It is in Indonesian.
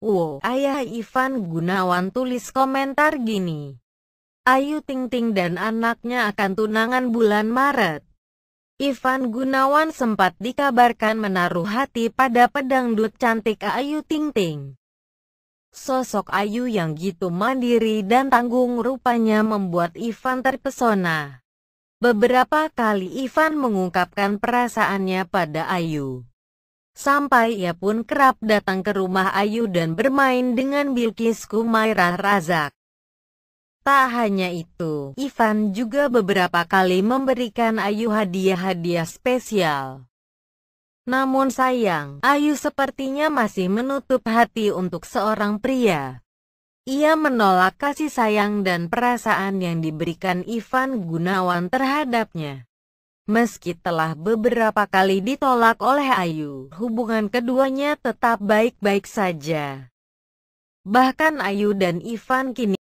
Wow, ayah Ivan Gunawan tulis komentar gini. Ayu Ting Ting dan anaknya akan tunangan bulan Maret. Ivan Gunawan sempat dikabarkan menaruh hati pada pedangdut cantik Ayu Ting Ting. Sosok Ayu yang gitu mandiri dan tanggung rupanya membuat Ivan terpesona. Beberapa kali Ivan mengungkapkan perasaannya pada Ayu. Sampai ia pun kerap datang ke rumah Ayu dan bermain dengan Bilkis Kumairah Razak. Tak hanya itu, Ivan juga beberapa kali memberikan Ayu hadiah-hadiah spesial. Namun sayang, Ayu sepertinya masih menutup hati untuk seorang pria. Ia menolak kasih sayang dan perasaan yang diberikan Ivan Gunawan terhadapnya. Meski telah beberapa kali ditolak oleh Ayu, hubungan keduanya tetap baik-baik saja. Bahkan Ayu dan Ivan kini